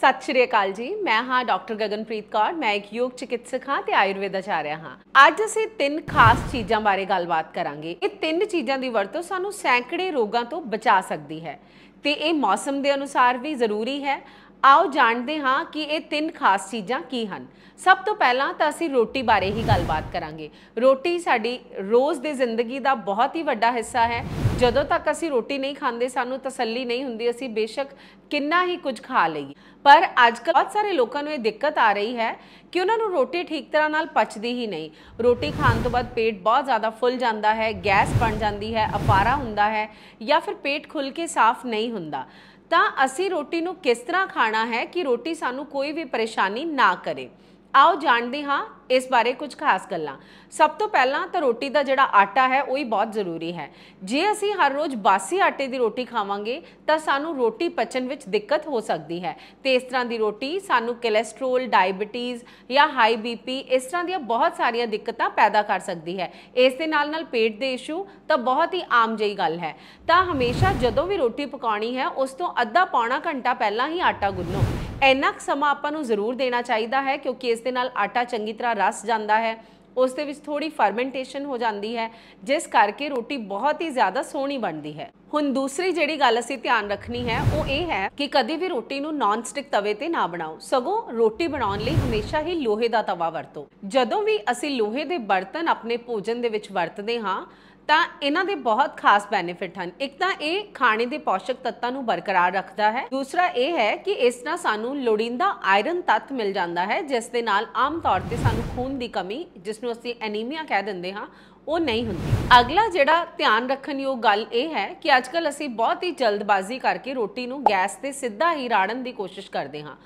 ਸਤਿ ਸ਼੍ਰੀ ਅਕਾਲ ਜੀ ਮੈਂ ਹਾਂ ਡਾਕਟਰ ਗਗਨਪ੍ਰੀਤ ਕੌਰ ਮੈਂ ਇੱਕ ਯੋਗ ਚਿਕਿਤਸਕ ਹਾਂ ਤੇ ਆਯੁਰਵੇਦ ਅਚਾਰਿਆ ਹਾਂ ਅੱਜ ਅਸੀਂ ਤਿੰਨ ਖਾਸ ਚੀਜ਼ਾਂ ਬਾਰੇ ਗੱਲਬਾਤ ਕਰਾਂਗੇ ਇਹ ਤਿੰਨ ਚੀਜ਼ਾਂ ਦੀ ਵਰਤੋਂ ਸਾਨੂੰ ਸੈਂਕੜੇ ਰੋਗਾਂ ਤੋਂ ਬਚਾ ਸਕਦੀ ਹੈ ਤੇ ਇਹ ਮੌਸਮ ਦੇ ਅਨੁਸਾਰ ਵੀ ਜ਼ਰੂਰੀ ਹੈ ਆਓ ਜਾਣਦੇ ਹਾਂ ਕਿ ਇਹ ਤਿੰਨ ਖਾਸ ਚੀਜ਼ਾਂ ਕੀ ਹਨ ਸਭ ਤੋਂ ਪਹਿਲਾਂ ਤਾਂ ਅਸੀਂ ਰੋਟੀ ਬਾਰੇ ਹੀ ਗੱਲਬਾਤ ਕਰਾਂਗੇ ਰੋਟੀ ਸਾਡੀ ਰੋਜ਼ ਦੀ ਜ਼ਿੰਦਗੀ ਦਾ ਬਹੁਤ ਹੀ ਵੱਡਾ ਹਿੱਸਾ ਹੈ ਜਦੋਂ ਤੱਕ ਅਸੀਂ ਰੋਟੀ ਨਹੀਂ ਖਾਂਦੇ ਸਾਨੂੰ ਤਸੱਲੀ ਨਹੀਂ ਹੁੰਦੀ ਅਸੀਂ ਬੇਸ਼ੱਕ ਕਿੰਨਾ ਹੀ ਕੁਝ ਖਾ ਲਈ ਪਰ ਅੱਜ ਕੱਲ੍ਹ ਬਹੁਤ ਸਾਰੇ ਲੋਕਾਂ ਨੂੰ ਇਹ ਦਿੱਕਤ ਆ ਰਹੀ ਹੈ ਕਿ ਉਹਨਾਂ ਨੂੰ ਰੋਟੀ ਠੀਕ ਤਰ੍ਹਾਂ ਨਾਲ ਪਚਦੀ ਹੀ ਨਹੀਂ ਰੋਟੀ ਖਾਣ ਤੋਂ ਬਾਅਦ ਪੇਟ ਬਹੁਤ ਜ਼ਿਆਦਾ ਫੁੱਲ ਜਾਂਦਾ ਹੈ ਗੈਸ ਬਣ ਜਾਂਦੀ ਹੈ ਅਪਾਰਾ ਹੁੰਦਾ ਹੈ ਜਾਂ ਫਿਰ ਪੇਟ ਖੁੱਲ ਕੇ ਸਾਫ਼ ਨਹੀਂ ਹੁੰਦਾ ਤਾਂ ਅਸੀਂ ਰੋਟੀ ਨੂੰ ਕਿਸ ਤਰ੍ਹਾਂ ਖਾਣਾ ਹੈ ਕਿ ਰੋਟੀ ਸਾਨੂੰ ਕੋਈ ਵੀ ਪਰੇਸ਼ਾਨੀ ਨਾ ਕਰੇ ਆਓ ਜਾਣਦੇ ਹਾਂ ਇਸ ਬਾਰੇ ਕੁਝ ਖਾਸ ਗੱਲਾਂ ਸਭ ਤੋਂ ਪਹਿਲਾਂ ਤਾਂ ਰੋਟੀ ਦਾ ਜਿਹੜਾ ਆਟਾ ਹੈ ਉਹ ਹੀ ਬਹੁਤ ਜ਼ਰੂਰੀ ਹੈ ਜੇ ਅਸੀਂ ਹਰ ਰੋਜ਼ ਬਾਸੀ ਆਟੇ ਦੀ ਰੋਟੀ ਖਾਵਾਂਗੇ ਤਾਂ ਸਾਨੂੰ ਰੋਟੀ ਪਚਣ ਵਿੱਚ ਦਿੱਕਤ ਹੋ ਸਕਦੀ ਹੈ ਤੇ ਇਸ ਤਰ੍ਹਾਂ ਦੀ ਰੋਟੀ ਸਾਨੂੰ ਕੋਲੇਸਟ੍ਰੋਲ ਡਾਇਬੀਟੀਜ਼ ਜਾਂ ਹਾਈ ਬੀਪੀ ਇਸ ਤਰ੍ਹਾਂ ਦੀਆਂ ਬਹੁਤ ਸਾਰੀਆਂ ਦਿੱਕਤਾਂ ਪੈਦਾ ਕਰ ਸਕਦੀ ਹੈ ਇਸ ਦੇ ਨਾਲ ਨਾਲ ਪੇਟ ਦੇ ਇਸ਼ੂ ਤਾਂ ਬਹੁਤ ਹੀ ਆਮ ਜਈ ਗੱਲ ਹੈ ਤਾਂ ਹਮੇਸ਼ਾ ਜਦੋਂ ਵੀ ਰੋਟੀ ਪਕਾਉਣੀ ਹੈ ਉਸ ਤੋਂ ਅੱਧਾ ਪੌਣਾ ਘੰਟਾ ਪਹਿਲਾਂ ਹੀ ਆਟਾ ਗੁੰਨੋ ਇੰਨਾ ਸਮਾਂ ਆਪਾਂ ਨੂੰ ਜ਼ਰੂਰ ਦੇਣਾ ਚਾਹੀਦਾ ਹੈ ਕਿਉਂਕਿ ਇਸ ਦੇ ਨਾਲ ਆਟਾ ਚੰਗੀ ਤਰ੍ਹਾਂ ਰਸ ਜਾਂਦਾ ਹੈ ਉਸ ਦੇ ਵਿੱਚ ਥੋੜੀ ਫਰਮੈਂਟੇਸ਼ਨ ਹੋ ਜਾਂਦੀ ਹੈ ਜਿਸ ਕਰਕੇ ਰੋਟੀ ਬਹੁਤ ਹੀ ਜ਼ਿਆਦਾ ਸੋਹਣੀ ਬਣਦੀ ਹੈ ਹੁਣ ਦੂਸਰੀ ਜਿਹੜੀ ਗੱਲ ਅਸੀਂ ਧਿਆਨ ਰੱਖਣੀ ਹੈ ਉਹ ਇਹ ਹੈ ਕਿ ਕਦੇ ਵੀ ਰੋਟੀ ਨੂੰ ਨਾਨ ਸਟਿਕ ਤਵੇ ਤੇ ਨਾ ਬਣਾਓ ਸਗੋਂ ਰੋਟੀ ਬਣਾਉਣ ਲਈ ਹਮੇਸ਼ਾ ਹੀ ਲੋਹੇ ਦਾ ਤਵਾ ਵਰਤੋ ਜਦੋਂ ਵੀ ਅਸੀਂ ਲੋਹੇ ਦੇ ਬਰਤਨ ਆਪਣੇ ਭੋਜਨ ਦੇ ਵਿੱਚ ਵਰਤਦੇ ਹਾਂ ਤਾਂ ਇਹਨਾਂ ਦੇ ਬਹੁਤ ਖਾਸ ਬੈਨੀਫਿਟ ਹਨ ਇੱਕ ਤਾਂ ਇਹ ਖਾਣੇ ਦੇ ਪੋਸ਼ਕ ਤੱਤਾਂ ਨੂੰ ਬਰਕਰਾਰ ਰੱਖਦਾ ਹੈ ਦੂਸਰਾ ਇਹ ਹੈ ਕਿ ਇਸ ਨਾਲ ਸਾਨੂੰ ਲੋੜੀਂਦਾ ਆਇਰਨ ਤੱਤ ਮਿਲ ਜਾਂਦਾ ਹੈ ਜਿਸ ਦੇ ਨਾਲ ਆਮ ਤੌਰ ਤੇ ਸਾਨੂੰ ਖੂਨ ਦੀ ਕਮੀ ਜਿਸ ਨੂੰ ਅਸੀਂ ਐਨੀਮੀਆ ਕਹਿ ਦਿੰਦੇ ਹਾਂ ਉਹ ਨਹੀਂ ਹੁੰਦੀ ਅਗਲਾ ਜਿਹੜਾ ਧਿਆਨ ਰੱਖਣ ਯੋਗ ਗੱਲ ਇਹ ਹੈ ਕਿ ਅੱਜਕੱਲ ਅਸੀਂ ਬਹੁਤ ਹੀ ਜਲਦਬਾਜ਼ੀ ਕਰਕੇ ਰੋਟੀ ਨੂੰ ਗੈਸ ਤੇ ਸਿੱਧਾ ਹੀ ਰਾੜਨ ਦੀ ਕੋਸ਼ਿਸ਼ ਕਰਦੇ ਹਾਂ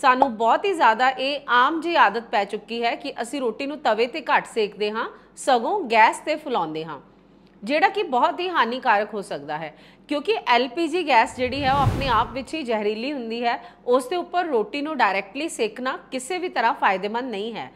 ਸਾਨੂੰ ਬਹੁਤ ਹੀ ਜ਼ਿਆਦਾ ਇਹ ਆਮ ਜੀ ਆਦਤ ਪੈ ਚੁੱਕੀ ਹੈ ਕਿ ਅਸੀਂ ਰੋਟੀ ਨੂੰ ਤਵੇ ਤੇ ਘੱਟ ਸੇਕਦੇ ਹਾਂ ਸਗੋਂ ਗੈਸ ਤੇ ਫੁਲਾਉਂਦੇ ਹਾਂ ਜਿਹੜਾ ਕਿ ਬਹੁਤ ਹੀ ਹਾਨੀਕਾਰਕ ਹੋ ਸਕਦਾ ਹੈ ਕਿਉਂਕਿ ਐਲਪੀਜੀ ਗੈਸ ਜਿਹੜੀ ਹੈ ਉਹ ਆਪਣੇ ਆਪ ਵਿੱਚ ਹੀ ਜ਼ਹਿਰੀਲੀ ਹੁੰਦੀ ਹੈ ਉਸ ਦੇ ਉੱਪਰ ਰੋਟੀ ਨੂੰ ਡਾਇਰੈਕਟਲੀ ਸੇਕਣਾ ਕਿਸੇ ਵੀ ਤਰ੍ਹਾਂ ਫਾਇਦੇਮੰਦ ਨਹੀਂ ਹੈ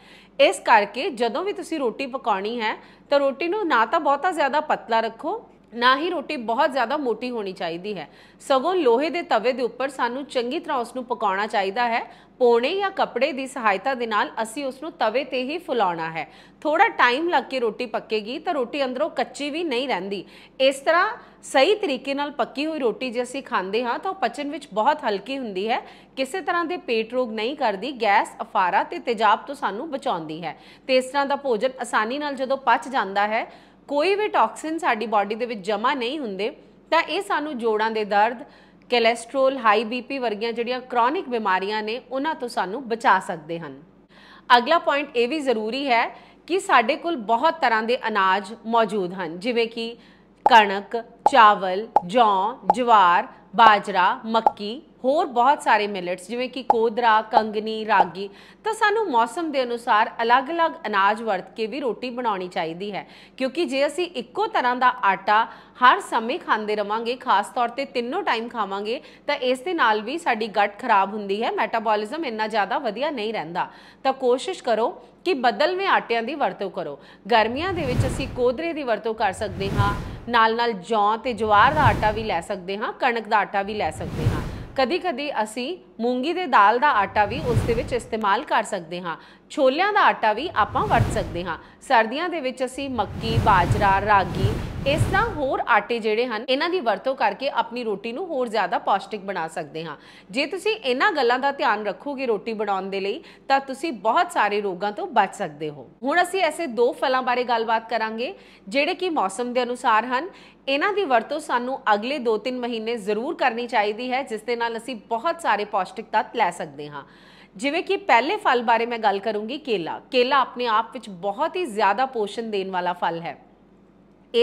ਇਸ ਕਰਕੇ ਜਦੋਂ ਵੀ ਤੁਸੀਂ ਰੋਟੀ ਪਕਾਉਣੀ ਹੈ ਤਾਂ ਰੋਟੀ ਨੂੰ ਨਾ ਤਾਂ ਬਹੁਤਾ ਜ਼ਿਆਦਾ ਪਤਲਾ ਰੱਖੋ ਨਾ ਹੀ ਰੋਟੀ ਬਹੁਤ ਜ਼ਿਆਦਾ ਮੋਟੀ ਹੋਣੀ ਚਾਹੀਦੀ ਹੈ ਸਗੋਂ ਲੋਹੇ ਦੇ ਤਵੇ ਦੇ ਉੱਪਰ ਸਾਨੂੰ ਚੰਗੀ ਤਰ੍ਹਾਂ ਉਸ ਨੂੰ ਪਕਾਉਣਾ ਚਾਹੀਦਾ ਹੈ ਪੋਣੇ ਜਾਂ ਕੱਪੜੇ ਦੀ ਸਹਾਇਤਾ ਦੇ ਨਾਲ ਅਸੀਂ ਉਸ ਨੂੰ ਤਵੇ ਤੇ ਹੀ ਫੁਲਾਉਣਾ ਹੈ ਥੋੜਾ ਟਾਈਮ ਲੱਗ ਕੇ ਰੋਟੀ ਪੱਕੇਗੀ ਤਾਂ ਰੋਟੀ ਅੰਦਰੋਂ ਕੱਚੀ ਵੀ ਨਹੀਂ ਰਹਿੰਦੀ ਇਸ ਤਰ੍ਹਾਂ ਸਹੀ ਤਰੀਕੇ ਨਾਲ ਪੱਕੀ ਹੋਈ ਰੋਟੀ ਜੇ ਅਸੀਂ ਖਾਂਦੇ ਹਾਂ ਤਾਂ ਉਹ ਪਚਨ ਵਿੱਚ ਬਹੁਤ ਹਲਕੀ ਹੁੰਦੀ ਹੈ ਕਿਸੇ ਤਰ੍ਹਾਂ ਦੇ ਪੇਟ ਰੋਗ ਨਹੀਂ ਕਰਦੀ ਗੈਸ ਅਫਾਰਾ ਤੇ ਤੇਜ਼ਾਬ ਤੋਂ ਸਾਨੂੰ ਬਚਾਉਂਦੀ ਹੈ ਤੇ ਇਸ ਤਰ੍ਹਾਂ ਦਾ ਭੋਜਨ ਆਸਾਨੀ ਨਾਲ ਜਦੋਂ ਪਚ ਜਾਂਦਾ ਹੈ ਕੋਈ ਵੀ ਟੌਕਸਿਨ ਸਾਡੀ ਬਾਡੀ ਦੇ ਵਿੱਚ ਜਮਾ ਨਹੀਂ ਹੁੰਦੇ ਤਾਂ ਇਹ ਸਾਨੂੰ ਜੋੜਾਂ ਦੇ ਦਰਦ ਕੋਲੇਸਟ੍ਰੋਲ ਹਾਈ ਬੀਪੀ ਵਰਗੀਆਂ ਜਿਹੜੀਆਂ ਕ੍ਰੋਨਿਕ ਬਿਮਾਰੀਆਂ ਨੇ ਉਹਨਾਂ ਤੋਂ ਸਾਨੂੰ ਬਚਾ ਸਕਦੇ ਹਨ ਅਗਲਾ ਪੁਆਇੰਟ ਇਹ ਵੀ ਜ਼ਰੂਰੀ ਹੈ ਕਿ ਸਾਡੇ ਕੋਲ ਬਹੁਤ ਤਰ੍ਹਾਂ ਦੇ ਅਨਾਜ ਮੌਜੂਦ ਹਨ ਜਿਵੇਂ ਕਿ ਕਣਕ ਚਾਵਲ ਜੌਂ ਜਵਾਰ ਬਾਜਰਾ ਮੱਕੀ ਹੋਰ ਬਹੁਤ ਸਾਰੇ ਮਿਲਟਸ ਜਿਵੇਂ ਕਿ ਕੋਦਰਾ ਕੰਗਨੀ ਰਾਗੀ ਤਾਂ ਸਾਨੂੰ ਮੌਸਮ ਦੇ ਅਨੁਸਾਰ ਅਲੱਗ-ਅਲੱਗ ਅਨਾਜ ਵਰਤ ਕੇ ਵੀ ਰੋਟੀ ਬਣਾਉਣੀ ਚਾਹੀਦੀ ਹੈ ਕਿਉਂਕਿ ਜੇ ਅਸੀਂ ਇੱਕੋ ਤਰ੍ਹਾਂ ਦਾ ਆਟਾ ਹਰ ਸਮੇਂ ਖਾਂਦੇ ਰਵਾਂਗੇ ਖਾਸ ਤੌਰ ਤੇ ਤਿੰਨੋਂ ਟਾਈਮ ਖਾਵਾਂਗੇ ਤਾਂ ਇਸ ਦੇ ਨਾਲ ਵੀ ਸਾਡੀ ਗੱਟ ਖਰਾਬ ਹੁੰਦੀ ਹੈ ਮੈਟਾਬੋਲਿਜ਼ਮ ਇੰਨਾ ਜ਼ਿਆਦਾ ਵਧੀਆ ਨਹੀਂ ਰਹਿੰਦਾ ਤਾਂ ਕੋਸ਼ਿਸ਼ ਕਰੋ ਕਿ ਬਦਲਵੇਂ ਆਟਿਆਂ ਦੀ ਵਰਤੋਂ ਕਰੋ ਗਰਮੀਆਂ ਦੇ ਵਿੱਚ ਅਸੀਂ ਕੋਦਰੇ ਦੀ ਵਰਤੋਂ ਕਰ ਸਕਦੇ ਹਾਂ ਨਾਲ ਨਾਲ ਜੌਂ ਤੇ ਜਵਾਰ ਦਾ ਆਟਾ ਵੀ ਲੈ ਸਕਦੇ ਹਾਂ ਕਣਕ ਦਾ ਆਟਾ ਵੀ ਲੈ ਸਕਦੇ ਹਾਂ ਕਦੀ-ਕਦੀ ਅਸੀਂ ਮੂੰਗੀ ਦੇ ਦਾਲ ਦਾ ਆਟਾ ਵੀ ਉਸ ਦੇ ਵਿੱਚ ਇਸਤੇਮਾਲ ਕਰ ਸਕਦੇ ਹਾਂ ਛੋਲਿਆਂ ਦਾ ਆਟਾ ਵੀ ਆਪਾਂ ਵਰਤ ਸਕਦੇ ਹਾਂ ਸਰਦੀਆਂ ਦੇ ਵਿੱਚ ਅਸੀਂ ਮੱਕੀ ਬਾਜਰਾ ਰਾਗੀ ਇਸ ਤਰ੍ਹਾਂ ਹੋਰ ਆਟੇ ਜਿਹੜੇ ਹਨ ਇਹਨਾਂ ਦੀ ਵਰਤੋਂ ਕਰਕੇ ਆਪਣੀ ਰੋਟੀ ਨੂੰ ਹੋਰ ਜ਼ਿਆਦਾ ਪੌਸ਼ਟਿਕ ਬਣਾ ਸਕਦੇ ਹਾਂ ਜੇ ਤੁਸੀਂ ਇਹਨਾਂ ਗੱਲਾਂ ਦਾ ਧਿਆਨ ਰੱਖੋਗੇ ਰੋਟੀ ਬਣਾਉਣ ਦੇ ਲਈ ਤਾਂ ਤੁਸੀਂ ਬਹੁਤ ਸਾਰੇ ਰੋਗਾਂ ਤੋਂ ਬਚ ਸਕਦੇ ਹੋ ਹੁਣ ਅਸੀਂ ਐਸੇ ਦੋ ਫਲਾਂ ਬਾਰੇ ਗੱਲਬਾਤ ਕਰਾਂਗੇ ਜਿਹੜੇ ਕਿ ਮੌਸਮ ਦੇ ਅਨੁਸਾਰ ਹਨ ਇਹਨਾਂ ਦੀ ਵਰਤੋਂ ਸਾਨੂੰ ਅਗਲੇ 2-3 ਮਹੀਨੇ ਜ਼ਰੂਰ ਕਰਨੀ ਚਾਹੀਦੀ ਹੈ ਜਿਸ ਦੇ ਨਾਲ ਅਸੀਂ ਬਹੁਤ ਸਾਰੇ ਪੌਸ਼ਟਿਕ ਤੱਤ ਲੈ ਸਕਦੇ ਹਾਂ ਜਿਵੇਂ ਕਿ ਪਹਿਲੇ ਫਲ ਬਾਰੇ ਮੈਂ ਗੱਲ ਕਰੂੰਗੀ ਕੇਲਾ ਕੇਲਾ ਆਪਣੇ ਆਪ ਵਿੱਚ ਬਹੁਤ ਹੀ ਜ਼ਿਆਦਾ ਪੋਸ਼ਣ ਦੇਣ ਵਾਲਾ ਫਲ ਹੈ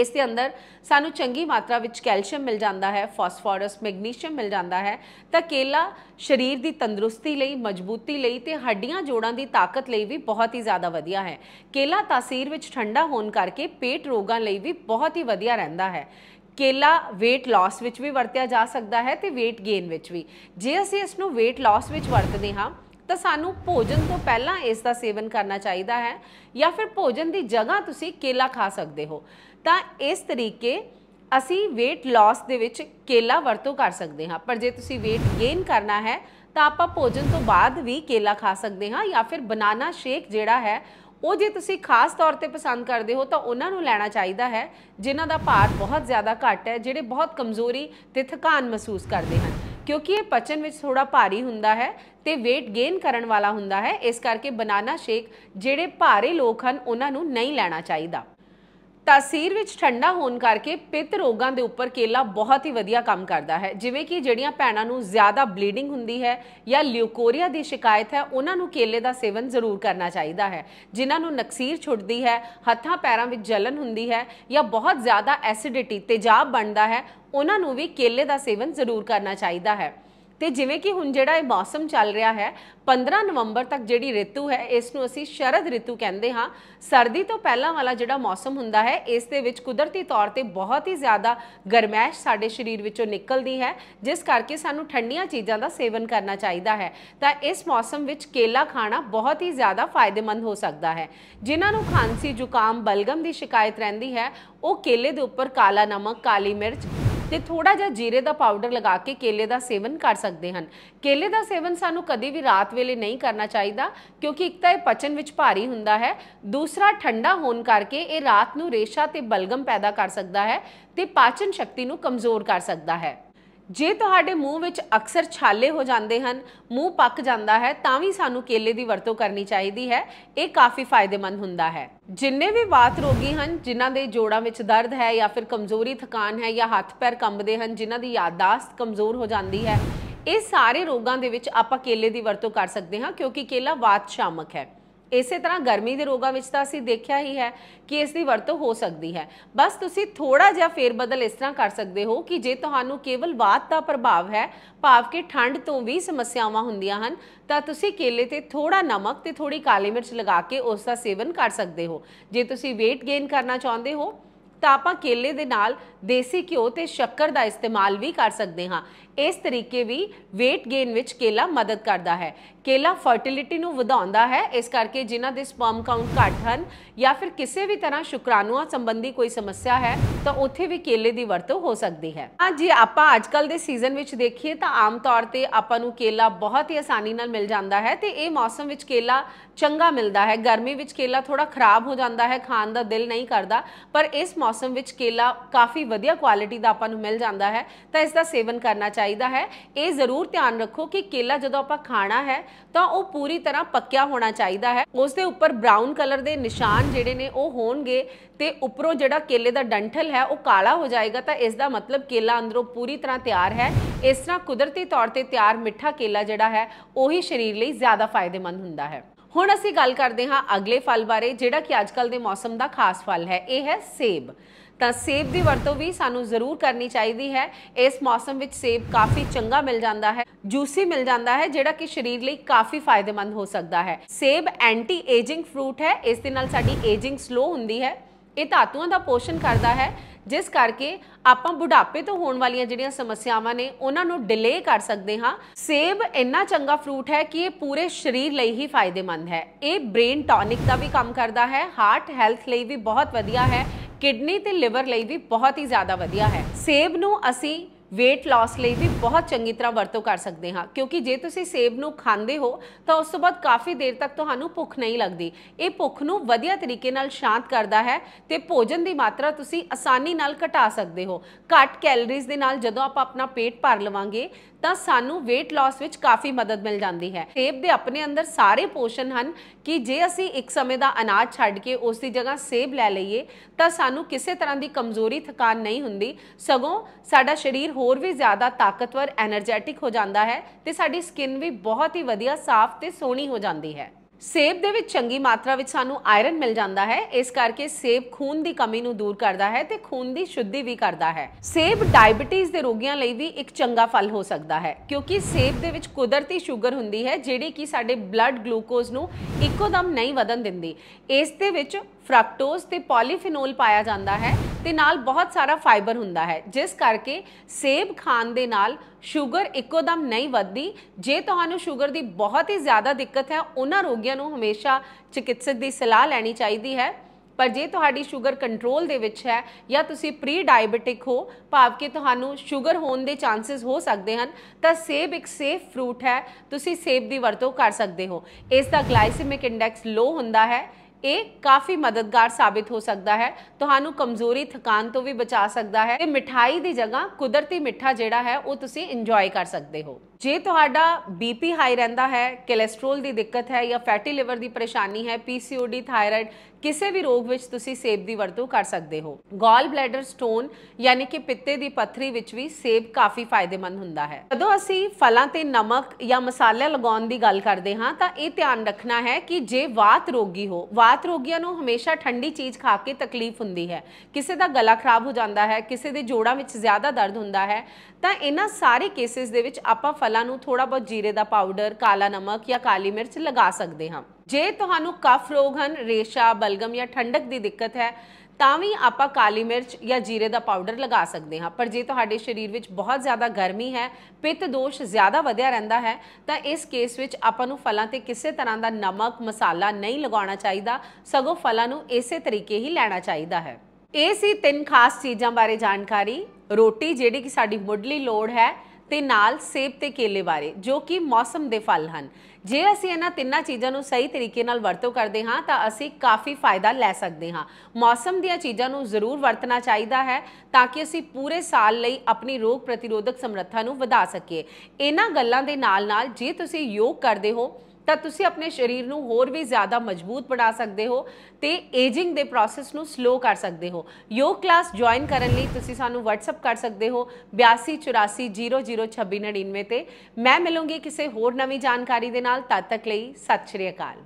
ਇਸ ਦੇ ਅੰਦਰ ਸਾਨੂੰ ਚੰਗੀ ਮਾਤਰਾ ਵਿੱਚ ਕੈਲਸ਼ੀਅਮ ਮਿਲ ਜਾਂਦਾ ਹੈ ਫਾਸਫੋਰਸ ਮੈਗਨੀਸ਼ੀਅਮ ਮਿਲ ਜਾਂਦਾ ਹੈ ਤਾਂ ਕੇਲਾ ਸਰੀਰ ਦੀ ਤੰਦਰੁਸਤੀ ਲਈ ਮਜ਼ਬੂਤੀ ਲਈ ਤੇ ਹੱਡੀਆਂ ਜੋੜਾਂ ਦੀ ਤਾਕਤ ਲਈ ਵੀ ਬਹੁਤ ਹੀ ਜ਼ਿਆਦਾ ਵਧੀਆ ਹੈ ਕੇਲਾ ਤਾਸੀਰ ਵਿੱਚ ਠੰਡਾ ਹੋਣ ਕਰਕੇ ਪੇਟ ਰੋਗਾਂ ਲਈ ਵੀ ਬਹੁਤ ਹੀ ਵਧੀਆ ਰਹਿੰਦਾ ਹੈ ਕੇਲਾ weight loss ਵਿੱਚ ਵੀ ਵਰਤਿਆ ਜਾ ਸਕਦਾ ਹੈ ਤੇ weight gain ਵਿੱਚ ਵੀ ਜੇ ਅਸੀਂ ਇਸ ਨੂੰ weight loss ਵਿੱਚ ਵਰਤਦੇ ਹਾਂ ਤਾਂ ਸਾਨੂੰ ਭੋਜਨ ਤੋਂ ਪਹਿਲਾਂ ਇਸ ਦਾ ਸੇਵਨ ਕਰਨਾ ਚਾਹੀਦਾ ਹੈ ਜਾਂ ਫਿਰ ਭੋਜਨ ਦੀ ਜਗ੍ਹਾ ਤੁਸੀਂ ਕੇਲਾ ਖਾ ਸਕਦੇ ਹੋ ਤਾਂ ਇਸ ਤਰੀਕੇ ਅਸੀਂ weight loss ਦੇ ਵਿੱਚ ਕੇਲਾ ਵਰਤੋਂ ਕਰ ਸਕਦੇ ਹਾਂ ਪਰ ਜੇ ਤੁਸੀਂ weight gain ਕਰਨਾ ਹੈ ਤਾਂ ਆਪਾਂ ਭੋਜਨ ਤੋਂ ਬਾਅਦ ਵੀ ਕੇਲਾ ਖਾ ਸਕਦੇ ਹਾਂ ਜਾਂ ਫਿਰ ਬਨਾਨਾ ਸ਼ੇਕ ਜਿਹੜਾ ਹੈ ਉਹ ਜੇ ਤੁਸੀਂ ਖਾਸ ਤੌਰ ਤੇ ਪਸੰਦ ਕਰਦੇ ਹੋ ਤਾਂ ਉਹਨਾਂ ਨੂੰ ਲੈਣਾ ਚਾਹੀਦਾ ਹੈ ਜਿਨ੍ਹਾਂ ਦਾ ਭਾਰ ਬਹੁਤ ਜ਼ਿਆਦਾ ਘੱਟ ਹੈ ਜਿਹੜੇ ਬਹੁਤ ਕਮਜ਼ੋਰੀ ਤੇ ਥਕਾਨ ਮਹਿਸੂਸ ਕਰਦੇ ਹਨ ਕਿਉਂਕਿ ਇਹ ਪਚਨ ਵਿੱਚ ਥੋੜਾ ਭਾਰੀ ਹੁੰਦਾ ਹੈ ਤੇ weight gain ਕਰਨ ਵਾਲਾ ਹੁੰਦਾ ਹੈ ਇਸ ਕਰਕੇ ਬਨਾਨਾ ਸ਼ੇਕ ਜਿਹੜੇ ਭਾਰੇ ਲੋਕ ਹਨ ਉਹਨਾਂ ਨੂੰ ਨਹੀਂ ਲੈਣਾ ਚਾਹੀਦਾ ਤਾਸੀਰ ਵਿੱਚ ਠੰਡਾ ਹੋਣ ਕਰਕੇ ਪਿੱਤ ਰੋਗਾਂ ਦੇ ਉੱਪਰ ਕੇਲਾ ਬਹੁਤ ਹੀ ਵਧੀਆ ਕੰਮ ਕਰਦਾ ਹੈ ਜਿਵੇਂ ਕਿ ਜਿਹੜੀਆਂ ਭੈਣਾਂ ਨੂੰ ਜ਼ਿਆਦਾ ਬਲੀਡਿੰਗ ਹੁੰਦੀ ਹੈ ਜਾਂ ਲਿਊਕੋਰੀਆ ਦੀ ਸ਼ਿਕਾਇਤ ਹੈ ਉਹਨਾਂ ਨੂੰ ਕੇਲੇ ਦਾ ਸੇਵਨ ਜ਼ਰੂਰ ਕਰਨਾ ਚਾਹੀਦਾ ਹੈ ਜਿਨ੍ਹਾਂ ਨੂੰ ਨਕਸੀਰ ਛੁੱਟਦੀ ਹੈ ਹੱਥਾਂ ਪੈਰਾਂ ਵਿੱਚ ਜਲਨ ਹੁੰਦੀ ਹੈ ਜਾਂ ਬਹੁਤ ਜ਼ਿਆਦਾ ਐਸਿਡਿਟੀ ਤੇਜ਼ਾਬ ਬਣਦਾ ਹੈ ਉਹਨਾਂ ਨੂੰ ਵੀ ਕੇਲੇ ਦਾ ਸੇਵਨ ਜ਼ਰੂਰ ਕਰਨਾ ਚਾਹੀਦਾ ਹੈ ਤੇ ਜਿਵੇਂ ਕਿ ਹੁਣ ਜਿਹੜਾ ਇਹ ਮੌਸਮ ਚੱਲ ਰਿਹਾ ਹੈ 15 ਨਵੰਬਰ ਤੱਕ ਜਿਹੜੀ ਰਿਤੂ ਹੈ ਇਸ ਨੂੰ ਅਸੀਂ ਸ਼ਰਦ ਰਿਤੂ ਕਹਿੰਦੇ ਹਾਂ ਸਰਦੀ ਤੋਂ ਪਹਿਲਾਂ ਵਾਲਾ ਜਿਹੜਾ ਮੌਸਮ ਹੁੰਦਾ ਹੈ ਇਸ ਦੇ ਵਿੱਚ ਕੁਦਰਤੀ ਤੌਰ ਤੇ ਬਹੁਤ ਹੀ ਜ਼ਿਆਦਾ ਗਰਮੈਸ਼ ਸਾਡੇ ਸਰੀਰ ਵਿੱਚੋਂ ਨਿਕਲਦੀ ਹੈ ਜਿਸ ਕਰਕੇ ਸਾਨੂੰ ਠੰਡੀਆਂ ਚੀਜ਼ਾਂ ਦਾ ਸੇਵਨ ਕਰਨਾ ਚਾਹੀਦਾ ਹੈ ਤਾਂ ਇਸ ਮੌਸਮ ਵਿੱਚ ਕੇਲਾ ਖਾਣਾ ਬਹੁਤ ਹੀ ਜ਼ਿਆਦਾ ਫਾਇਦੇਮੰਦ ਹੋ ਸਕਦਾ ਹੈ ਜਿਨ੍ਹਾਂ ਨੂੰ ਖਾਂਸੀ ਜ਼ੁਕਾਮ ਬਲਗਮ ਦੀ ਸ਼ਿਕਾਇਤ ਰਹਿੰਦੀ ਹੈ ਉਹ ਕੇਲੇ ਦੇ ਉੱਪਰ ਕਾਲਾ ਨਮਕ ਕਾਲੀ ਮਿਰਚ ਤੇ ਥੋੜਾ ਜਿਹਾ ਜੀਰੇ ਦਾ ਪਾਊਡਰ ਲਗਾ ਕੇ ਕੇਲੇ ਦਾ ਸੇਵਨ ਕਰ ਸਕਦੇ ਹਨ ਕੇਲੇ ਦਾ ਸੇਵਨ ਸਾਨੂੰ ਕਦੇ ਵੀ ਰਾਤ ਵੇਲੇ ਨਹੀਂ ਕਰਨਾ ਚਾਹੀਦਾ ਕਿਉਂਕਿ ਇੱਕ ਤਾਂ ਇਹ ਪਚਨ ਵਿੱਚ ਭਾਰੀ ਹੁੰਦਾ ਹੈ ਦੂਸਰਾ ਠੰਡਾ ਹੋਣ ਕਰਕੇ ਇਹ ਰਾਤ ਨੂੰ ਰੇਸ਼ਾ ਤੇ ਬਲਗਮ ਪੈਦਾ ਕਰ ਸਕਦਾ ਹੈ ਤੇ ਪਾਚਨ ਸ਼ਕਤੀ ਨੂੰ ਕਮਜ਼ੋਰ ਕਰ ਸਕਦਾ ਹੈ ਜੇ ਤੁਹਾਡੇ ਮੂੰਹ ਵਿੱਚ ਅਕਸਰ ਛਾਲੇ ਹੋ ਜਾਂਦੇ ਹਨ ਮੂੰਹ ਪੱਕ ਜਾਂਦਾ ਹੈ ਤਾਂ ਵੀ ਸਾਨੂੰ ਕੇਲੇ ਦੀ ਵਰਤੋਂ ਕਰਨੀ ਚਾਹੀਦੀ ਹੈ ਇਹ ਕਾਫੀ ਫਾਇਦੇਮੰਦ ਹੁੰਦਾ ਹੈ ਜਿੰਨੇ ਵੀ ਬਾਤ ਰੋਗੀ ਹਨ ਜਿਨ੍ਹਾਂ ਦੇ ਜੋੜਾਂ ਵਿੱਚ ਦਰਦ ਹੈ ਜਾਂ ਫਿਰ ਕਮਜ਼ੋਰੀ ਥਕਾਨ ਹੈ ਜਾਂ ਹੱਥ ਪੈਰ ਕੰਬਦੇ ਹਨ ਜਿਨ੍ਹਾਂ ਦੀ ਯਾਦਦਾਸ਼ਤ ਕਮਜ਼ੋਰ ਹੋ ਜਾਂਦੀ ਹੈ ਇਹ ਸਾਰੇ ਰੋਗਾਂ ਦੇ ਵਿੱਚ ਆਪਾਂ ਕੇਲੇ ਦੀ ਵਰਤੋਂ ਕਰ ਸਕਦੇ ਹਾਂ ਕਿਉਂਕਿ ਕੇਲਾ ਬਾਤ ਸ਼ਾਮਕ ਹੈ ਇਸੇ ਤਰ੍ਹਾਂ ਗਰਮੀ ਦੇ ਰੋਗਾਂ ਵਿੱਚ ਤਾਂ ਅਸੀਂ ਦੇਖਿਆ ਹੀ ਹੈ ਕਿ ਇਸ ਦੀ ਵਰਤੋਂ ਹੋ ਸਕਦੀ ਹੈ ਬਸ ਤੁਸੀਂ ਥੋੜਾ ਜਿਹਾ ਫੇਰ ਬਦਲ ਇਸ ਤਰ੍ਹਾਂ ਕਰ ਸਕਦੇ ਹੋ ਕਿ ਜੇ ਤੁਹਾਨੂੰ ਕੇਵਲ ਬਾਤ ਦਾ ਪ੍ਰਭਾਵ ਹੈ ਭਾਵ ਕਿ ਠੰਡ ਤੋਂ ਵੀ ਸਮੱਸਿਆਵਾਂ ਹੁੰਦੀਆਂ ਹਨ ਤਾਂ ਤੁਸੀਂ ਕੇਲੇ ਤੇ ਥੋੜਾ ਨਮਕ ਤੇ ਥੋੜੀ ਕਾਲੀ ਮਿਰਚ ਲਗਾ ਕੇ ਉਸ ਦਾ ਸੇਵਨ ਕਰ ਸਕਦੇ ਹੋ ਜੇ ਤੁਸੀਂ weight gain ਕਰਨਾ ਚਾਹੁੰਦੇ ਹੋ ਤਾਂ ਆਪਾਂ ਕੇਲੇ ਦੇ ਨਾਲ ਦੇਸੀ ਘਿਓ ਤੇ ਸ਼ੱਕਰ ਦਾ ਇਸਤੇਮਾਲ ਵੀ ਕਰ ਸਕਦੇ ਹਾਂ ਇਸ ਤਰੀਕੇ ਵੀ weight gain ਵਿੱਚ ਕੇਲਾ ਮਦਦ ਕਰਦਾ ਹੈ ਕੇਲਾ ਫਰਟੀਲਿਟੀ ਨੂੰ ਵਧਾਉਂਦਾ ਹੈ ਇਸ ਕਰਕੇ ਜਿਨ੍ਹਾਂ ਦੇ ਸਪਰਮ ਕਾਊਂਟ ਘੱਟ ਹਨ ਜਾਂ ਫਿਰ ਕਿਸੇ ਵੀ ਤਰ੍ਹਾਂ ਸ਼ੁਕਰਾਣੂਆਂ ਸੰਬੰਧੀ ਕੋਈ ਸਮੱਸਿਆ ਹੈ ਤਾਂ ਉੱਥੇ ਵੀ ਕੇਲੇ ਦੀ ਵਰਤੋਂ ਹੋ ਸਕਦੀ ਹੈ ਹਾਂ ਜੀ ਆਪਾਂ ਅੱਜਕੱਲ ਦੇ ਸੀਜ਼ਨ ਵਿੱਚ ਦੇਖੀਏ ਤਾਂ ਆਮ ਤੌਰ ਤੇ ਆਪਾਂ ਨੂੰ ਕੇਲਾ ਬਹੁਤ ਹੀ ਆਸਾਨੀ ਨਾਲ ਮਿਲ ਜਾਂਦਾ ਹੈ ਤੇ ਇਹ ਮੌਸਮ ਵਿੱਚ ਕੇਲਾ ਚੰਗਾ ਮਿਲਦਾ ਹੈ ਗਰਮੀ ਵਿੱਚ ਕੇਲਾ ਥੋੜਾ ਖਰਾਬ ਹੋ ਜਾਂਦਾ ਹੈ ਖਾਣ ਦਾ ਦਿਲ ਨਹੀਂ ਕਰਦਾ ਪਰ ਇਸ ਮੌਸਮ ਵਿੱਚ ਕੇਲਾ ਕਾਫੀ ਵਧੀਆ ਕੁਆਲਿਟੀ ਦਾ ਆਪਾਂ ਨੂੰ ਮਿਲ ਜਾਂਦਾ ਹੈ ਤਾਂ ਇਸ ਦਾ ਸੇਵਨ ਕਰਨਾ ਚਾਹੀਦਾ ਹੈ ਇਹ ਜ਼ਰੂਰ ਧਿਆਨ ਰੱਖੋ ਕਿ ਕੇਲਾ ਜਦੋਂ ਆਪਾਂ ਖਾਣਾ ਹੈ ਤਾਂ ਉਹ ਪੂਰੀ ਤਰ੍ਹਾਂ ਪੱਕਿਆ ਹੋਣਾ ਚਾਹੀਦਾ ਹੈ ਉਸ ਦੇ ਉੱਪਰ ਬ੍ਰਾਊਨ ਕਲਰ ਦੇ ਨਿਸ਼ਾਨ ਜਿਹੜੇ ਨੇ ਉਹ ਹੋਣਗੇ ਤੇ ਉੱਪਰੋਂ ਜਿਹੜਾ ਕੇਲੇ ਦਾ ਡੰਠਲ ਹੈ ਉਹ ਕਾਲਾ ਹੋ ਜਾਏਗਾ ਤਾਂ ਇਸ ਦਾ ਮਤਲਬ ਕੇਲਾ ਅੰਦਰੋਂ ਪੂਰੀ ਤਰ੍ਹਾਂ ਤਿਆਰ ਹੈ ਇਸ ਤਰ੍ਹਾਂ ਕੁਦਰਤੀ ਤੌਰ ਤੇ ਤਿਆਰ ਮਿੱਠਾ ਕੇਲਾ ਜਿਹੜਾ ਹੈ ਉਹੀ ਸਰੀਰ ਲਈ ਜ਼ਿਆਦਾ ਫਾਇਦੇਮੰਦ ਹੁੰਦਾ ਹੈ ਹੁਣ ਅਸੀਂ ਗੱਲ ਕਰਦੇ ਹਾਂ ਅਗਲੇ ਫਲ ਬਾਰੇ ਜਿਹੜਾ ਕਿ ਅੱਜਕੱਲ ਦੇ ਮੌਸਮ ਦਾ ਖਾਸ ਫਲ ਹੈ ਇਹ ਹੈ ਸੇਬ ਤਾਂ ਸੇਬ ਦੀ ਵਰਤੋਂ ਵੀ ਸਾਨੂੰ ਜ਼ਰੂਰ ਕਰਨੀ ਚਾਹੀਦੀ ਹੈ ਇਸ ਮੌਸਮ ਵਿੱਚ ਸੇਬ ਕਾਫੀ ਚੰਗਾ ਮਿਲ ਜਾਂਦਾ ਹੈ ਜੂਸੀ ਮਿਲ ਜਾਂਦਾ ਹੈ ਜਿਹੜਾ ਕਿ ਸਰੀਰ ਲਈ ਕਾਫੀ ਫਾਇਦੇਮੰਦ ਹੋ ਸਕਦਾ ਹੈ ਸੇਬ ਐਂਟੀ ਏਜਿੰਗ ਫਰੂਟ ਹੈ ਇਸ ਦੇ ਨਾਲ ਸਾਡੀ ਏਜਿੰਗ ਸਲੋ ਹੁੰਦੀ ਹੈ ਇਹ ਧਾਤੂਆਂ ਦਾ ਪੋਸ਼ਣ ਕਰਦਾ ਹੈ ਜਿਸ ਕਰਕੇ ਆਪਾਂ ਬੁਢਾਪੇ ਤੋਂ ਹੋਣ ਵਾਲੀਆਂ ਜਿਹੜੀਆਂ ਸਮੱਸਿਆਵਾਂ ਨੇ ਉਹਨਾਂ ਨੂੰ ਡਿਲੇ ਕਰ ਸਕਦੇ ਹਾਂ ਸੇਬ ਇੰਨਾ ਚੰਗਾ ਫਰੂਟ ਹੈ ਕਿ ਇਹ ਪੂਰੇ ਸਰੀਰ ਲਈ ਹੀ ਫਾਇਦੇਮੰਦ ਹੈ ਇਹ ਬ੍ਰੇਨ ਟੌਨਿਕ ਦਾ ਵੀ ਕੰਮ ਕਰਦਾ ਹੈ ਹਾਰਟ ਹੈਲਥ ਲਈ ਵੀ ਬਹੁਤ ਵਧੀਆ ਹੈ ਕਿਡਨੀ ਤੇ ਲਿਵਰ ਲਈ ਵੀ ਬਹੁਤ ਹੀ ਜ਼ਿਆਦਾ ਵਧੀਆ ਹੈ ਸੇਬ ਨੂੰ ਅਸੀਂ weight loss ਲਈ ਵੀ ਬਹੁਤ ਚੰਗੀ ਤਰ੍ਹਾਂ ਵਰਤੋਂ ਕਰ ਸਕਦੇ ਹਾਂ ਕਿਉਂਕਿ ਜੇ ਤੁਸੀਂ ਸੇਬ ਨੂੰ ਖਾਂਦੇ ਹੋ ਤਾਂ ਉਸ ਤੋਂ ਬਾਅਦ ਕਾਫੀ ਦੇਰ ਤੱਕ ਤੁਹਾਨੂੰ ਭੁੱਖ ਨਹੀਂ ਲੱਗਦੀ ਇਹ ਭੁੱਖ ਨੂੰ ਵਧੀਆ ਤਰੀਕੇ ਨਾਲ ਸ਼ਾਂਤ ਕਰਦਾ ਹੈ ਤੇ ਭੋਜਨ ਦੀ ਮਾਤਰਾ ਤੁਸੀਂ ਆਸਾਨੀ ਨਾਲ ਘਟਾ ਸਕਦੇ ਹੋ ਘੱਟ ਕੈਲਰੀਜ਼ ਦੇ ਨਾਲ ਜਦੋਂ ਆਪਾਂ ਆਪਣਾ ਪੇਟ ਭਰ ਲਵਾਂਗੇ ਤਾਂ ਸਾਨੂੰ weight loss ਵਿੱਚ ਕਾਫੀ ਮਦਦ ਮਿਲ ਜਾਂਦੀ ਹੈ ਸੇਬ ਦੇ ਆਪਣੇ ਅੰਦਰ ਸਾਰੇ ਪੋਸ਼ਣ ਹਨ ਕਿ ਜੇ ਅਸੀਂ ਇੱਕ ਸਮੇਂ ਦਾ ਅਨਾਜ ਛੱਡ ਕੇ ਉਸ ਦੀ ਜਗ੍ਹਾ ਸੇਬ ਲੈ ਲਈਏ ਤਾਂ ਸਾਨੂੰ ਕਿਸੇ ਤਰ੍ਹਾਂ ਦੀ ਕਮਜ਼ੋਰੀ ਥਕਾਨ ਨਹੀਂ ਹੁੰਦੀ ਸਗੋਂ ਸਾਡਾ ਸਰੀਰ ਹੋਰ ਵੀ ਜ਼ਿਆਦਾ ਤਾਕਤਵਰ એનર્ਜੈਟਿਕ ਹੋ ਜਾਂਦਾ ਹੈ ਤੇ ਸਾਡੀ ਸਕਿਨ ਵੀ ਬਹੁਤ ਹੀ ਵਧੀਆ ਸਾਫ਼ ਤੇ ਸੋਹਣੀ ਹੋ ਜਾਂਦੀ ਹੈ ਸੇਬ ਦੇ ਵਿੱਚ ਚੰਗੀ ਮਾਤਰਾ ਵਿੱਚ ਸਾਨੂੰ ਆਇਰਨ ਮਿਲ ਜਾਂਦਾ ਹੈ ਇਸ ਕਰਕੇ ਸੇਬ ਖੂਨ ਦੀ ਕਮੀ ਨੂੰ ਦੂਰ ਕਰਦਾ ਹੈ ਤੇ ਖੂਨ ਦੀ ਸ਼ੁੱਧੀ ਵੀ ਕਰਦਾ ਹੈ ਸੇਬ ਡਾਇਬੀਟੀਜ਼ ਦੇ ਰੋਗੀਆਂ ਲਈ ਵੀ ਇੱਕ ਚੰਗਾ ਫਲ ਹੋ ਸਕਦਾ ਹੈ ਕਿਉਂਕਿ ਸੇਬ ਦੇ ਵਿੱਚ ਕੁਦਰਤੀ ਸ਼ੂਗਰ ਹੁੰਦੀ ਹੈ ਜਿਹੜੀ ਕਿ ਸਾਡੇ ਬਲੱਡ ਗਲੂਕੋਜ਼ ਨੂੰ ਇੱਕੋ ਦਮ ਨਹੀਂ ਵਧਣ ਦਿੰਦੀ ਇਸ ਦੇ ਵਿੱਚ ਫਰਕਟੋਜ਼ ਤੇ ਪੋਲੀਫੀਨੋਲ ਪਾਇਆ ਜਾਂਦਾ ਹੈ ਤੇ ਨਾਲ ਬਹੁਤ ਸਾਰਾ ਫਾਈਬਰ ਹੁੰਦਾ ਹੈ ਜਿਸ ਕਰਕੇ ਸੇਬ ਖਾਣ ਦੇ ਨਾਲ ਇੱਕੋ ਇੱਕੋਦਮ ਨਹੀਂ ਵੱਧਦੀ ਜੇ ਤੁਹਾਨੂੰ 슈ਗਰ ਦੀ ਬਹੁਤ ਹੀ ਜ਼ਿਆਦਾ ਦਿੱਕਤ ਹੈ ਉਹਨਾਂ ਰੋਗੀਆਂ ਨੂੰ ਹਮੇਸ਼ਾ ਚਿਕਿਤਸਕ ਦੀ ਸਲਾਹ ਲੈਣੀ ਚਾਹੀਦੀ ਹੈ ਪਰ ਜੇ ਤੁਹਾਡੀ 슈ਗਰ ਕੰਟਰੋਲ ਦੇ ਵਿੱਚ ਹੈ ਜਾਂ ਤੁਸੀਂ ਪ੍ਰੀ ਡਾਇਬੀਟਿਕ ਹੋ ਭਾਵ ਕਿ ਤੁਹਾਨੂੰ 슈ਗਰ ਹੋਣ ਦੇ ਚਾਂਸਸ ਹੋ ਸਕਦੇ ਹਨ ਤਾਂ ਸੇਬ ਇੱਕ ਸੇਫ ਫਰੂਟ ਹੈ ਤੁਸੀਂ ਸੇਬ ਦੀ ਵਰਤੋਂ ਕਰ ਸਕਦੇ ਹੋ ਇਸ ਦਾ ਗਲਾਈਸੈਮਿਕ ਇੰਡੈਕਸ ਲੋ ਹੁੰਦਾ ਹੈ ਇਹ ਕਾਫੀ ਮਦਦਗਾਰ ਸਾਬਿਤ ਹੋ ਸਕਦਾ ਹੈ ਤੁਹਾਨੂੰ ਕਮਜ਼ੋਰੀ ਥਕਾਨ ਤੋਂ ਵੀ ਬਚਾ ਸਕਦਾ ਹੈ ਤੇ ਮਿਠਾਈ ਦੀ ਜਗ੍ਹਾ ਕੁਦਰਤੀ ਮਿੱਠਾ ਜਿਹੜਾ ਹੈ ਉਹ ਤੁਸੀਂ ਇੰਜੋਏ ਕਰ ਸਕਦੇ ਹੋ ਜੇ ਤੁਹਾਡਾ ਬੀਪੀ ਹਾਈ ਰਹਿੰਦਾ ਹੈ ਕੋਲੇਸਟ੍ਰੋਲ ਦੀ ਦਿੱਕਤ ਹੈ ਜਾਂ ਫੈਟੀ ਲਿਵਰ ਦੀ ਪਰੇਸ਼ਾਨੀ ਹੈ ਪੀਸੀਓਡੀ ਥਾਇਰਾਇਡ ਕਿਸੇ ਵੀ ਰੋਗ ਵਿੱਚ ਤੁਸੀਂ ਸੇਬ ਦੀ ਵਰਤੋਂ ਕਰ ਸਕਦੇ ਹੋ ਗਾਲ ਬਲੈਡਰ ਸਟੋਨ ਯਾਨੀ ਕਿ ਪਿੱਤੇ ਦੀ ਪਥਰੀ ਵਿੱਚ ਵੀ ਸੇਬ ਕਾਫੀ ਫਾਇਦੇਮੰਦ ਹੁੰਦਾ ਹੈ ਜਦੋਂ ਅਸੀਂ ਫਲਾਂ ਤੇ ਨਮਕ ਜਾਂ ਮਸਾਲੇ ਲਗਾਉਣ ਦੀ ਗੱਲ ਕਰਦੇ ਹਾਂ ਤਾਂ ਇਹ ਧਿਆਨ ਰੱਖਣਾ ਹੈ ਕਿ ਜੇ ਵਾਤ ਰੋਗੀ ਹੋ ਵਾਤ ਰੋਗੀਆਂ ਨੂੰ ਹਮੇਸ਼ਾ ਠੰਡੀ ਚੀਜ਼ ਖਾ ਕੇ ਤਕਲੀਫ ਹੁੰਦੀ ਹੈ ਕਿਸੇ ਦਾ ਗਲਾ ਖਰਾਬ ਹੋ ਜਾਂਦਾ ਹੈ ਕਿਸੇ ਦੇ ਜੋੜਾਂ ਵਿੱਚ ਜ਼ਿਆਦਾ ਦਰਦ ਹੁੰਦਾ ਹੈ ਤਾਂ ਇਹਨਾਂ ਸਾਰੇ ਕੇਸਿਸ ਦੇ ਵਿੱਚ ਆਪਾਂ ਫਲਾਂ ਨੂੰ ਥੋੜਾ ਬਹੁਤ ਜੀਰੇ ਦਾ ਪਾਊਡਰ ਕਾਲਾ ਨਮਕ ਜਾਂ ਕਾਲੀ ਮਿਰਚ ਲਗਾ ਸਕਦੇ ਹਾਂ ਜੇ ਤੁਹਾਨੂੰ ਕਫ ਰੋਗ ਹਨ ਰੇਸ਼ਾ ਬਲਗਮ ਜਾਂ ਠੰਡਕ ਦੀ ਦਿੱਕਤ ਹੈ ਤਾਂ ਵੀ ਆਪਾਂ ਕਾਲੀ ਮਿਰਚ ਜਾਂ ਜੀਰੇ ਦਾ ਪਾਊਡਰ ਲਗਾ ਸਕਦੇ ਹਾਂ ਪਰ ਜੇ ਤੁਹਾਡੇ ਸਰੀਰ ਵਿੱਚ ਬਹੁਤ ਜ਼ਿਆਦਾ ਗਰਮੀ ਹੈ ਪਿੱਤ ਦੋਸ਼ ਜ਼ਿਆਦਾ ਵਧਿਆ ਰਹਿੰਦਾ ਹੈ ਤਾਂ ਇਸ ਕੇਸ ਵਿੱਚ ਆਪਾਂ ਨੂੰ ਫਲਾਂ ਤੇ ਕਿਸੇ ਤਰ੍ਹਾਂ ਦਾ ਨਮਕ ਮਸਾਲਾ ਨਹੀਂ ਲਗਾਉਣਾ ਚਾਹੀਦਾ ਸਗੋਂ ਫਲਾਂ ਨੂੰ ਇਸੇ ਤਰੀਕੇ ਹੀ ਲੈਣਾ ਚਾਹੀਦਾ ਹੈ ਇਹ ਸੀ ਤਿੰਨ ਖਾਸ ਚੀਜ਼ਾਂ ਬਾਰੇ ਜਾਣਕਾਰੀ ਰੋਟੀ ਜਿਹੜੀ ਕਿ ਸਾਡੀ ਮੁੱਢਲੀ ਲੋੜ ਹੈ ਤੇ ਨਾਲ ਸੇਬ ਤੇ ਕੇਲੇ ਬਾਰੇ ਜੋ ਕਿ ਮੌਸਮ ਦੇ ਫਲ ਹਨ ਜੇ ਅਸੀਂ ਇਹਨਾਂ ਤਿੰਨਾਂ ਚੀਜ਼ਾਂ ਨੂੰ ਸਹੀ ਤਰੀਕੇ ਨਾਲ ਵਰਤੋਂ ਕਰਦੇ ਹਾਂ ਤਾਂ ਅਸੀਂ ਕਾਫੀ ਫਾਇਦਾ ਲੈ ਸਕਦੇ ਹਾਂ ਮੌਸਮ ਦੀਆਂ ਚੀਜ਼ਾਂ ਨੂੰ ਜ਼ਰੂਰ ਵਰਤਣਾ ਚਾਹੀਦਾ ਹੈ ਤਾਂ ਕਿ ਅਸੀਂ ਪੂਰੇ ਸਾਲ ਲਈ ਆਪਣੀ ਰੋਗ ਪ੍ਰਤੀਰੋਧਕ ਸਮਰੱਥਾ ਨੂੰ ਵਧਾ ਸਕੀਏ ਇਹਨਾਂ ਗੱਲਾਂ ਦੇ ਨਾਲ ਨਾਲ ਜੇ ਤੁਸੀਂ ਯੋਗ ਕਰਦੇ ਹੋ ਤਾਂ ਤੁਸੀਂ ਆਪਣੇ ਸਰੀਰ ਨੂੰ ਹੋਰ ਵੀ ਜ਼ਿਆਦਾ ਮਜ਼ਬੂਤ ਬਣਾ ਸਕਦੇ ਹੋ ਤੇ ਏਜਿੰਗ ਦੇ ਪ੍ਰੋਸੈਸ ਨੂੰ ਸਲੋ ਕਰ ਸਕਦੇ ਹੋ ਯੋਗ ਕਲਾਸ ਜੁਆਇਨ ਕਰਨ ਲਈ ਤੁਸੀਂ ਸਾਨੂੰ WhatsApp ਕਰ ਸਕਦੇ ਹੋ 8284002699 ਤੇ ਮੈਂ ਮਿਲੂੰਗੀ ਕਿਸੇ ਹੋਰ ਨਵੀਂ ਜਾਣਕਾਰੀ ਦੇ ਨਾਲ ਤਦ ਤੱਕ ਲਈ ਸਤਿ ਸ਼੍ਰੀ ਅਕਾਲ